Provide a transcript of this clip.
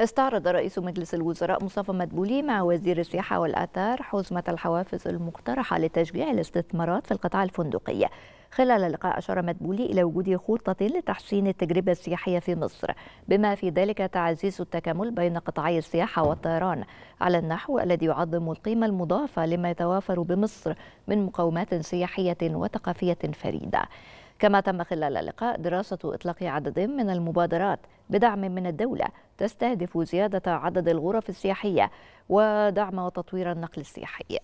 استعرض رئيس مجلس الوزراء مصطفى مدبولي مع وزير السياحة والآثار حزمة الحوافز المقترحة لتشجيع الاستثمارات في القطاع الفندقي خلال اللقاء أشار مدبولي إلى وجود خطة لتحسين التجربة السياحية في مصر بما في ذلك تعزيز التكامل بين قطاعي السياحة والطيران على النحو الذي يعظم القيمة المضافة لما يتوافر بمصر من مقومات سياحية وثقافية فريدة كما تم خلال اللقاء دراسة إطلاق عدد من المبادرات بدعم من الدولة تستهدف زيادة عدد الغرف السياحية ودعم وتطوير النقل السياحي